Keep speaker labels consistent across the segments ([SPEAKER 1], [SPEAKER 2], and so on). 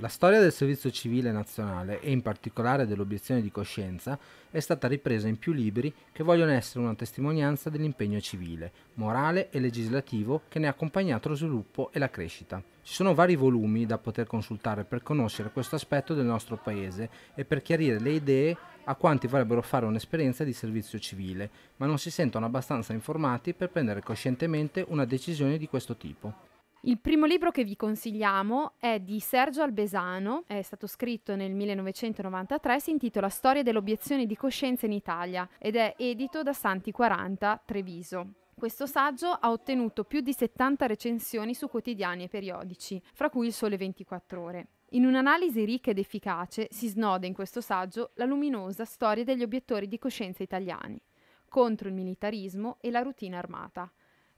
[SPEAKER 1] La storia del servizio civile nazionale e in particolare dell'obiezione di coscienza è stata ripresa in più libri che vogliono essere una testimonianza dell'impegno civile, morale e legislativo che ne ha accompagnato lo sviluppo e la crescita. Ci sono vari volumi da poter consultare per conoscere questo aspetto del nostro paese e per chiarire le idee a quanti vorrebbero fare un'esperienza di servizio civile, ma non si sentono abbastanza informati per prendere coscientemente una decisione di questo tipo.
[SPEAKER 2] Il primo libro che vi consigliamo è di Sergio Albesano, è stato scritto nel 1993, si intitola Storia delle obiezioni di coscienza in Italia ed è edito da Santi 40 Treviso. Questo saggio ha ottenuto più di 70 recensioni su quotidiani e periodici, fra cui il Sole 24 ore. In un'analisi ricca ed efficace si snoda in questo saggio la luminosa storia degli obiettori di coscienza italiani contro il militarismo e la routine armata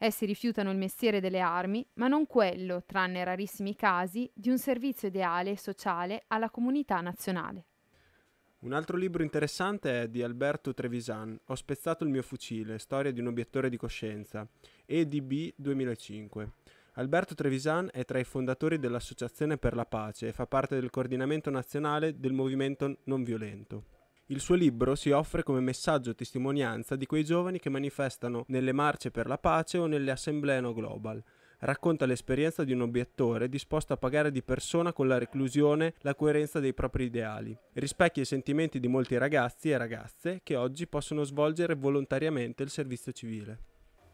[SPEAKER 2] Essi rifiutano il mestiere delle armi, ma non quello, tranne rarissimi casi, di un servizio ideale e sociale alla comunità nazionale.
[SPEAKER 3] Un altro libro interessante è di Alberto Trevisan, Ho spezzato il mio fucile, storia di un obiettore di coscienza, EDB 2005. Alberto Trevisan è tra i fondatori dell'Associazione per la Pace e fa parte del coordinamento nazionale del movimento non violento. Il suo libro si offre come messaggio testimonianza di quei giovani che manifestano nelle marce per la pace o nelle assemblee no global. Racconta l'esperienza di un obiettore disposto a pagare di persona con la reclusione la coerenza dei propri ideali. Rispecchia i sentimenti di molti ragazzi e ragazze che oggi possono svolgere volontariamente il servizio civile.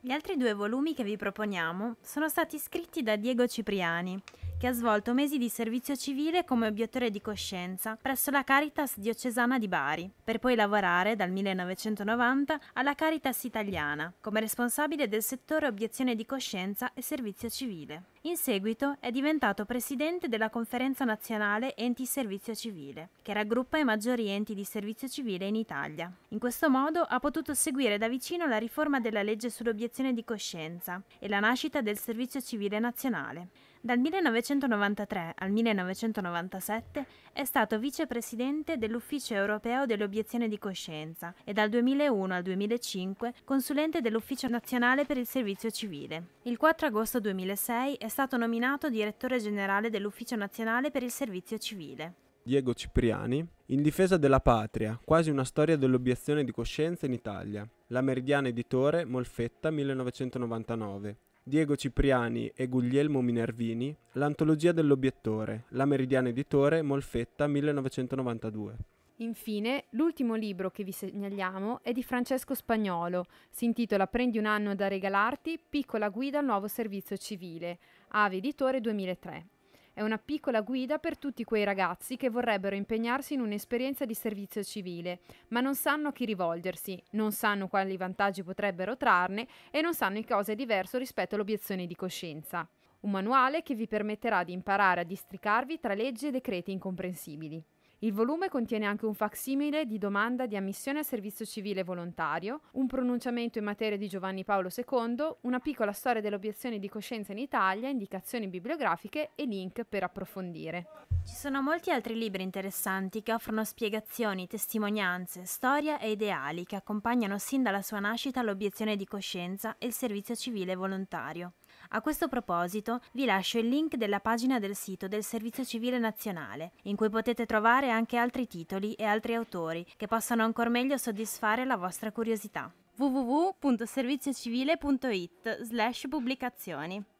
[SPEAKER 4] Gli altri due volumi che vi proponiamo sono stati scritti da Diego Cipriani, che ha svolto mesi di servizio civile come obiettore di coscienza presso la Caritas diocesana di Bari, per poi lavorare dal 1990 alla Caritas italiana come responsabile del settore obiezione di coscienza e servizio civile. In seguito è diventato presidente della Conferenza Nazionale Enti Servizio Civile, che raggruppa i maggiori enti di servizio civile in Italia. In questo modo ha potuto seguire da vicino la riforma della legge sull'obiezione di coscienza e la nascita del Servizio Civile Nazionale. Dal 1993 al 1997 è stato vicepresidente dell'Ufficio europeo dell'obiezione di coscienza e dal 2001 al 2005 consulente dell'Ufficio nazionale per il servizio civile. Il 4 agosto 2006 è stato nominato direttore generale dell'Ufficio nazionale per il servizio civile.
[SPEAKER 3] Diego Cipriani, in difesa della patria, quasi una storia dell'obiezione di coscienza in Italia. La Meridiana Editore, Molfetta, 1999. Diego Cipriani e Guglielmo Minervini, L'antologia dell'obiettore, La Meridiana Editore, Molfetta 1992.
[SPEAKER 2] Infine, l'ultimo libro che vi segnaliamo è di Francesco Spagnolo, si intitola Prendi un anno da regalarti, piccola guida al nuovo servizio civile, Ave Editore 2003. È una piccola guida per tutti quei ragazzi che vorrebbero impegnarsi in un'esperienza di servizio civile, ma non sanno a chi rivolgersi, non sanno quali vantaggi potrebbero trarne e non sanno in cosa è diverso rispetto all'obiezione di coscienza. Un manuale che vi permetterà di imparare a districarvi tra leggi e decreti incomprensibili. Il volume contiene anche un facsimile di domanda di ammissione al servizio civile volontario, un pronunciamento in materia di Giovanni Paolo II, una piccola storia
[SPEAKER 4] dell'obiezione di coscienza in Italia, indicazioni bibliografiche e link per approfondire. Ci sono molti altri libri interessanti che offrono spiegazioni, testimonianze, storia e ideali che accompagnano sin dalla sua nascita l'obiezione di coscienza e il servizio civile volontario. A questo proposito vi lascio il link della pagina del sito del Servizio Civile Nazionale, in cui potete trovare anche altri titoli e altri autori che possano ancor meglio soddisfare la vostra curiosità www.serviziocivile.it slash pubblicazioni.